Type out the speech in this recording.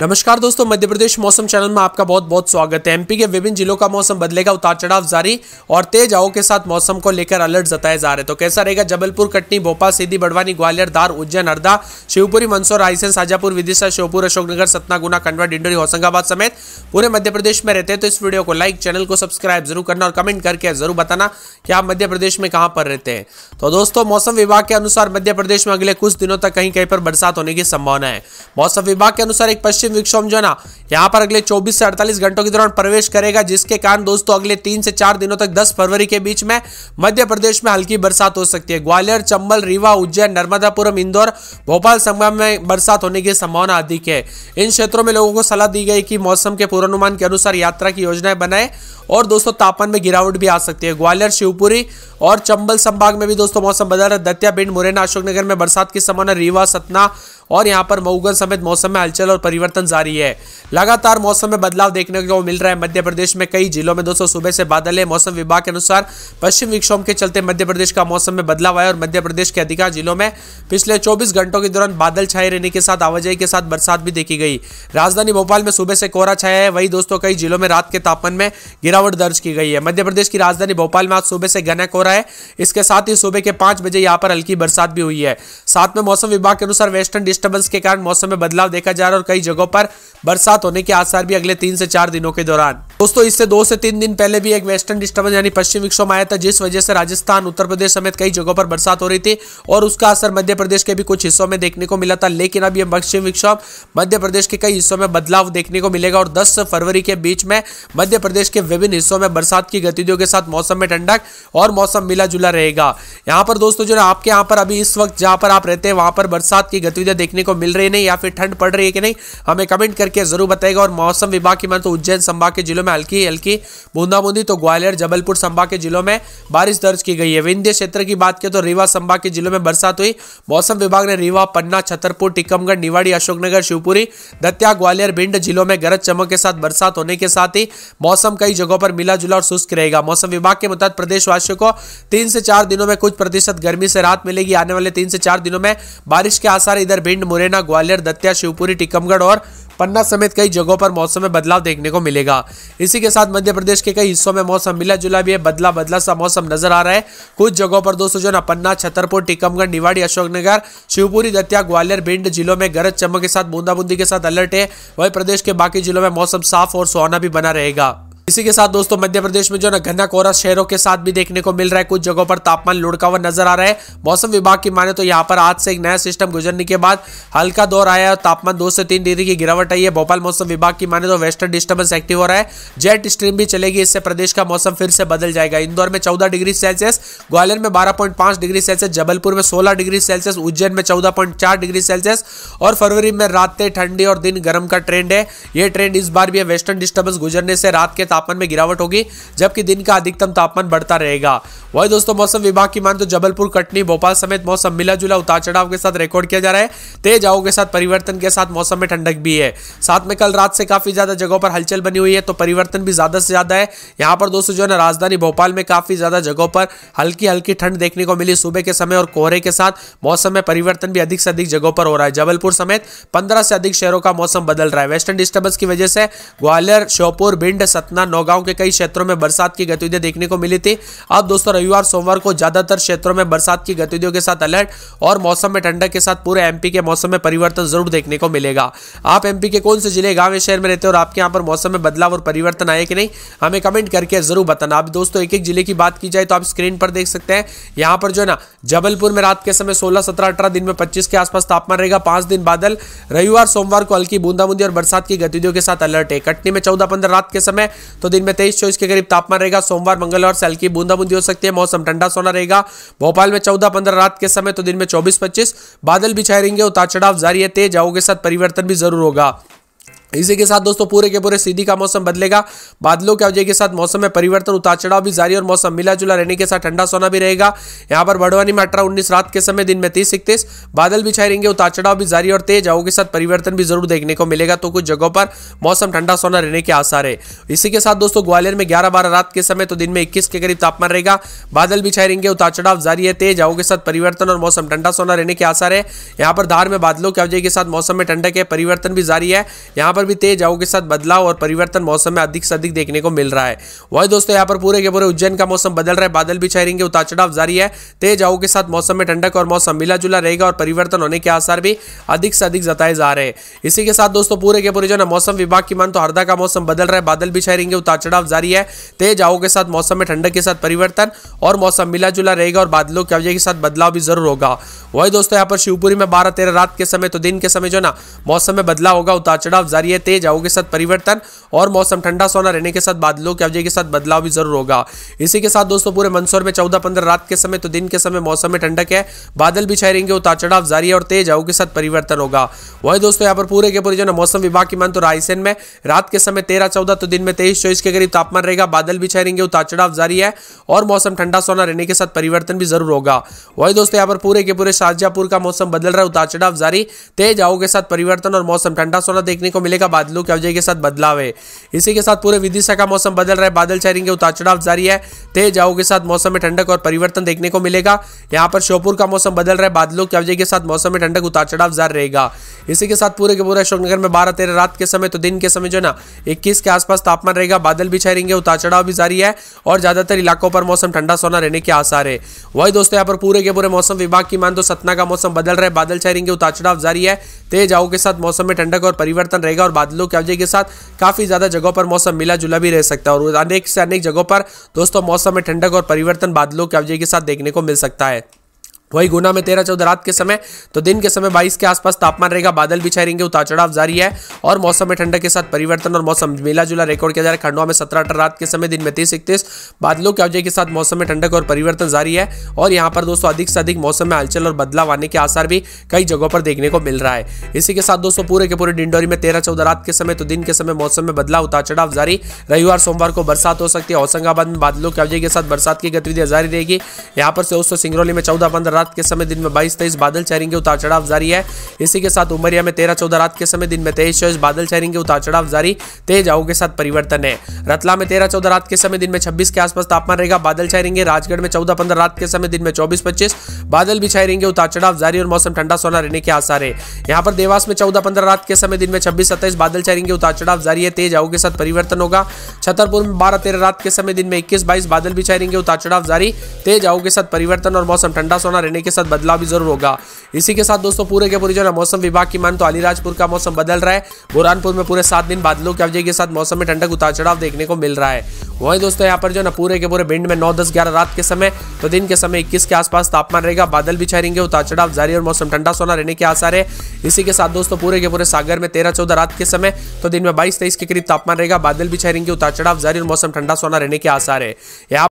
नमस्कार दोस्तों मध्य प्रदेश मौसम चैनल में आपका बहुत बहुत स्वागत है एमपी के विभिन्न जिलों का मौसम बदलेगा उतार चढ़ाव जारी और तेज हवाओं के साथ मौसम को लेकर अलर्ट जताए जा रहे तो कैसा रहेगा जबलपुर कटनी भोपाल सीधी बड़वानी ग्वालियर धार उज्जैन हरदा शिवपुरी मंदसौर रायसेन शाजापुर विदिशा श्योपुर अशोकनगर सतना गुना खंडवा डिंडोरी होशंगाबाद समेत पूरे मध्य प्रदेश में रहते हैं तो इस वीडियो को लाइक चैनल को सब्सक्राइब जरूर करना और कमेंट करके जरूर बताना कि आप मध्य प्रदेश में कहाँ पर रहते हैं तो दोस्तों मौसम विभाग के अनुसार मध्य प्रदेश में अगले कुछ दिनों तक कहीं कहीं पर बरसात होने की संभावना है मौसम विभाग के अनुसार एक पश्चिम पश्चिम विक्षोभ जो है ना यहाँ पर अगले 24 से 48 घंटों के दौरान प्रवेश करेगा जिसके कारण दोस्तों अगले तीन से चार दिनों तक 10 फरवरी के बीच में मध्य प्रदेश में हल्की बरसात हो सकती है ग्वालियर चंबल रीवा उज्जैन नर्मदापुरम इंदौर भोपाल संगम में बरसात होने की संभावना अधिक है इन क्षेत्रों में लोगों को सलाह दी गई कि मौसम के पूर्वानुमान के अनुसार यात्रा की योजनाएं बनाए और दोस्तों तापमान में गिरावट भी आ सकती है ग्वालियर शिवपुरी और चंबल संभाग में भी दोस्तों मौसम बदल रहा है दतिया भिंड मुरैना अशोकनगर में बरसात की संभावना रीवा सतना और यहाँ पर मऊगंज समेत मौसम में हलचल और परिवर्तन जारी है लगातार मौसम में बदलाव देखने को मिल रहा है मध्य प्रदेश में कई जिलों में दोस्तों सुबह से बादल है मौसम विभाग के अनुसार पश्चिम विक्षोभ के चलते मध्य प्रदेश का मौसम में बदलाव आया और मध्य प्रदेश के अधिकांश जिलों में पिछले चौबीस घंटों के दौरान बादल छाए रहने के साथ आवाजाही के साथ बरसात भी देखी गई राजधानी भोपाल में सुबह से कोहरा छाया है वही दोस्तों कई जिलों में रात के तापमान में गिरावट दर्ज की गई है मध्य प्रदेश की राजधानी भोपाल में आज सुबह से घना कोहरा है इसके साथ ही सुबह के पांच बजे यहाँ पर हल्की बरसात भी हुई है साथ में मौसम विभाग के अनुसार वेस्टर्न डिस्टर्बेंस के कारण मौसम में बदलाव देखा जा रहा है और कई जगहों पर बरसात होने के आसार भी अगले तीन से चार दिनों के दौरान दोस्तों इससे दो से तीन दिन पहले भी एक वेस्टर्न डिस्टर्बेंस यानी पश्चिम विक्षोभ आया था जिस वजह से राजस्थान उत्तर प्रदेश समेत कई जगहों पर बरसात हो रही थी और उसका असर मध्य प्रदेश के भी कुछ हिस्सों में देखने को मिला था लेकिन अब यह पश्चिम विक्षोभ मध्य प्रदेश के कई हिस्सों में बदलाव देखने को मिलेगा और दस फरवरी के बीच में मध्य प्रदेश के विभिन्न हिस्सों में बरसात की गतिविधियों के साथ मौसम में ठंडक और मौसम मिला जुला रहेगा यहाँ पर दोस्तों जो आपके यहाँ पर अभी इस वक्त जहाँ पर आप रहते हैं वहां पर बरसात की गतिविधियां देखने को मिल रही है नहीं या फिर ठंड पड़ रही है कि नहीं हमें कमेंट करके जरूर बताएगा और मौसम विभाग की मान तो उज्जैन संभाग के जिलों में हल्की हल्की बूंदाबूंदी तो ग्वालियर जबलपुर संभाग के जिलों में बारिश दर्ज की गई है विंध्य क्षेत्र की बात करें तो रीवा संभाग के जिलों में बरसात हुई मौसम विभाग ने रीवा पन्ना छतरपुर टीकमगढ़ निवाड़ी अशोकनगर शिवपुरी दत्या ग्वालियर भिंड जिलों में गरज चमक के साथ बरसात होने के साथ ही मौसम कई जगहों पर मिला जुला और शुष्क रहेगा मौसम विभाग के मुताबिक प्रदेशवासियों को तीन से चार दिनों में कुछ प्रतिशत गर्मी से राहत मिलेगी आने वाले तीन से चार दिनों में बारिश के आसार इधर भिंड भिंड मुरैना ग्वालियर दतिया शिवपुरी टीकमगढ़ और पन्ना समेत कई जगहों पर मौसम में बदलाव देखने को मिलेगा इसी के साथ मध्य प्रदेश के कई हिस्सों में मौसम मिला जुला भी है बदला बदला सा मौसम नजर आ रहा है कुछ जगहों पर दोस्तों जो ना पन्ना छतरपुर टीकमगढ़ निवाड़ी अशोकनगर शिवपुरी दतिया ग्वालियर भिंड जिलों में गरज चमक के साथ बूंदाबूंदी के साथ अलर्ट है वही प्रदेश के बाकी जिलों में मौसम साफ और सुहाना भी बना रहेगा इसी के साथ दोस्तों मध्य प्रदेश में जो ना घना कोहरा शहरों के साथ भी देखने को मिल रहा है कुछ जगहों पर तापमान लुढ़का हुआ नजर आ रहा है मौसम विभाग की माने तो यहाँ पर आज से एक नया सिस्टम गुजरने के बाद हल्का दौर आया है तापमान दो से तीन डिग्री की गिरावट आई है भोपाल मौसम विभाग की माने तो वेस्टर्न डिस्टर्बेंस एक्टिव हो रहा है जेट स्ट्रीम भी चलेगी इससे प्रदेश का मौसम फिर से बदल जाएगा इंदौर में चौदह डिग्री सेल्सियस ग्वालियर में बारह डिग्री सेल्सियस जबलपुर में सोलह डिग्री सेल्सियस उज्जैन में चौदह डिग्री सेल्सियस और फरवरी में रातें ठंडी और दिन गर्म का ट्रेंड है यह ट्रेंड इस बार भी वेस्टर्न डिस्टर्बेंस गुजरने से रात के तापमान में गिरावट होगी जबकि दिन का अधिकतम तापमान बढ़ता रहेगा वही दोस्तों मौसम विभाग की मान तो जबलपुर कटनी भोपाल समेत मौसम मिला जुला उतार चढ़ाव के साथ रिकॉर्ड किया जा रहा है तेज हवाओं के साथ परिवर्तन के साथ मौसम में ठंडक भी है साथ में कल रात से काफी ज्यादा जगहों पर हलचल बनी हुई है तो परिवर्तन भी ज्यादा से ज्यादा है यहाँ पर दोस्तों जो है राजधानी भोपाल में काफी ज्यादा जगहों पर हल्की हल्की ठंड देखने को मिली सुबह के समय और कोहरे के साथ मौसम में परिवर्तन भी अधिक से अधिक जगहों पर हो रहा है जबलपुर समेत पंद्रह से अधिक शहरों का मौसम बदल रहा है वेस्टर्न डिस्टर्बेंस की वजह से ग्वालियर श्योपुर भिंड सतना दौरान नौगांव के कई क्षेत्रों में बरसात की गतिविधियां देखने को मिली थी अब दोस्तों रविवार सोमवार को ज्यादातर क्षेत्रों में बरसात की गतिविधियों के साथ अलर्ट और मौसम में ठंडक के साथ पूरे एमपी के मौसम में परिवर्तन जरूर देखने को मिलेगा आप एमपी के कौन से जिले गांव या शहर में रहते हो और आपके यहाँ पर मौसम में बदलाव और परिवर्तन आए कि नहीं हमें कमेंट करके जरूर बताना आप दोस्तों एक एक जिले की बात की जाए तो आप स्क्रीन पर देख सकते हैं यहाँ पर जो है ना जबलपुर में रात के समय सोलह सत्रह अठारह दिन में पच्चीस के आसपास तापमान रहेगा पांच दिन बादल रविवार सोमवार को हल्की बूंदाबूंदी और बरसात की गतिविधियों के साथ अलर्ट है कटनी में चौदह पंद्रह रात के समय तो दिन में तेईस चौबीस के करीब तापमान रहेगा सोमवार मंगलवार की बूंदा बूंदाबूंदी हो सकती है मौसम ठंडा सोना रहेगा भोपाल में चौदह पंद्रह रात के समय तो दिन में चौबीस पच्चीस बादल भी छाए रहेंगे उतार चढ़ाव जारी है तेज आओ के साथ परिवर्तन भी जरूर होगा इसी के साथ दोस्तों पूरे के पूरे सीधी का मौसम बदलेगा बादलों के अवजय के साथ मौसम में परिवर्तन उतार चढ़ाव भी जारी और मौसम मिला जुला रहने के साथ ठंडा सोना भी रहेगा यहाँ पर बड़वानी में अठारह उन्नीस रात के समय दिन में तीस इकतीस बादल भी छाए रहेंगे उतार चढ़ाव भी जारी और तेज हवाओं के साथ परिवर्तन भी जरूर देखने को मिलेगा तो कुछ जगहों पर मौसम ठंडा सोना रहने के आसार है इसी के साथ दोस्तों ग्वालियर में ग्यारह बारह रात के समय तो दिन में इक्कीस के करीब तापमान रहेगा बादल भी छाए रहेंगे उतार चढ़ाव जारी है तेज हवाओं के साथ परिवर्तन और मौसम ठंडा सोना रहने के आसार है यहाँ पर धार में बादलों के अवजय के साथ मौसम में ठंडक है परिवर्तन भी जारी है यहाँ पर भी तेज हवा के साथ बदलाव और परिवर्तन मौसम में अधिक से अधिक देखने को मिल रहा है वही दोस्तों यहाँ पर पूरे के पूरे उज्जैन का मौसम बदल रहा है बादल भी छाए उतार चढ़ाव जारी है तेज हवा के साथ मौसम में ठंडक और मौसम मिला जुला रहेगा और परिवर्तन होने के आसार भी अधिक से अधिक जताए जा रहे हैं इसी के साथ दोस्तों पूरे के पूरे जो है मौसम विभाग की मान तो हरदा का मौसम बदल रहा है बादल भी छाए उतार चढ़ाव जारी है तेज हवा के साथ मौसम में ठंडक के साथ परिवर्तन और मौसम मिला जुला रहेगा और बादलों की अवजय के साथ बदलाव भी जरूर होगा वही दोस्तों यहाँ पर शिवपुरी में बारह तेरह रात के समय तो दिन के समय जो ना मौसम में बदलाव होगा उतार चढ़ाव जारी रही है तेज हवाओं के साथ परिवर्तन और मौसम ठंडा सोना रहने के साथ बादलों की अवजय के साथ बदलाव भी जरूर होगा इसी के साथ दोस्तों पूरे मंदसौर में चौदह पंद्रह रात के समय तो दिन के समय मौसम में ठंडक है बादल भी छाए रहेंगे उतार चढ़ाव जारी है और तेज हवाओं के साथ परिवर्तन होगा वही दोस्तों यहाँ पर पूरे के पूरे जो ना मौसम विभाग की मान तो रायसेन में रात के समय तेरह चौदह तो दिन में तेईस चौबीस के करीब तापमान रहेगा बादल भी छाए रहेंगे उतार चढ़ाव जारी है और मौसम ठंडा सोना रहने के साथ परिवर्तन भी जरूर होगा वही दोस्तों यहाँ पर पूरे के पूरे शाहजहापुर का मौसम बदल रहा है उतार चढ़ाव जारी तेज हवाओं के साथ परिवर्तन और मौसम ठंडा सोना देखने को मिलेगा पहले का बादलों की अवजय के साथ बदलाव है इसी के साथ पूरे विदिशा का मौसम बदल रहा है बादल छाएंगे उतार चढ़ाव जारी है तेज हवाओं के साथ मौसम में ठंडक और परिवर्तन देखने को मिलेगा यहाँ पर श्योपुर का मौसम बदल रहा है बादलों की अवजय के साथ मौसम में ठंडक उतार चढ़ाव जारी रहेगा इसी के साथ पूरे के पूरे अशोकनगर में बारह तेरह रात के समय तो दिन के समय जो ना इक्कीस के आसपास तापमान रहेगा बादल भी छाएंगे उतार चढ़ाव भी जारी है और ज्यादातर इलाकों पर मौसम ठंडा सोना रहने के आसार है वही दोस्तों यहाँ पर पूरे के पूरे मौसम विभाग की मान तो सतना का मौसम बदल रहा है बादल छाएंगे उतार चढ़ाव जारी है तेज हवाओं के साथ मौसम में ठंडक और परिवर्तन रहेगा और बादलों की आवाजाही के साथ काफ़ी ज़्यादा जगहों पर मौसम मिला जुला भी रह सकता है और अनेक से अनेक जगहों पर दोस्तों मौसम में ठंडक और परिवर्तन बादलों की अवजय के साथ देखने को मिल सकता है वही गुना में तेरह चौदह रात के समय तो दिन के समय बाईस के आसपास तापमान रहेगा बादल भी छाएंगे उतार चढ़ाव जारी है और मौसम में ठंडक के साथ परिवर्तन और मौसम मिला जुला रिकॉर्ड किया जा रहा है खंडवा में सत्रह अठारह रात के समय दिन में तीस इकतीस बादलों के अवजय के साथ मौसम में ठंडक और परिवर्तन जारी है और यहाँ पर दोस्तों अधिक से अधिक मौसम में हलचल और बदलाव आने के आसार भी कई जगहों पर देखने को मिल रहा है इसी के साथ दोस्तों पूरे के पूरे डिंडोरी में तेरह चौदह रात के समय तो दिन के समय मौसम में बदलाव उतार चढ़ाव जारी रविवार सोमवार को बरसात हो सकती है होशंगाबाद में बादलों के अवजय के साथ बरसात की गतिविधियां जारी रहेगी यहाँ पर दोस्तों सिंगरौली में चौदह पंद्रह रात रात के समय दिन में बाईस तेईस बादल छाएंगे उतार चढ़ाव जारी है इसी के साथ उमरिया में तेरह चौदह रात के समय दिन में तेईस चौबीस बादल छाएंगे उतार चढ़ाव जारी तेज आओ के साथ परिवर्तन है रतला में तेरह चौदह रात के समय दिन में छब्बीस के आसपास तापमान रहेगा बादल छाएंगे राजगढ़ में चौदह पंद्रह रात के समय दिन में चौबीस पच्चीस बादल भी छाए रहेंगे उतार चढ़ाव जारी और मौसम ठंडा सोना रहने के आसार है यहाँ पर देवास में चौदह पंद्रह रात के समय दिन में छब्बीस सत्ताईस बादल छाएंगे उतार चढ़ाव जारी है तेज आओ के साथ परिवर्तन होगा छतरपुर में बारह तेरह रात के समय दिन में इक्कीस बाईस बादल भी छाएंगे उतार चढ़ाव जारी तेज आओ के साथ परिवर्तन और मौसम ठंडा सोना रहने के साथ बदलाव भी जरूर होगा इसी के साथ दोस्तों पूरे के पूरे जो है मौसम विभाग की मान तो अलीराजपुर का मौसम बदल रहा है बुरहानपुर में पूरे सात दिन बादलों की अवजय के साथ मौसम में ठंडक उतार चढ़ाव देखने को मिल रहा है वहीं दोस्तों यहाँ पर जो है पूरे के पूरे भिंड में नौ दस ग्यारह रात के समय तो दिन के समय इक्कीस के आसपास तापमान रहेगा बादल भी छाएंगे उतार चढ़ाव जारी और मौसम ठंडा सोना रहने के आसार है इसी के साथ दोस्तों पूरे के पूरे सागर में तेरह चौदह रात के समय तो दिन में बाईस तेईस के करीब तापमान रहेगा बादल भी छाएंगे उतार चढ़ाव जारी और मौसम ठंडा सोना रहने के आसार है यहाँ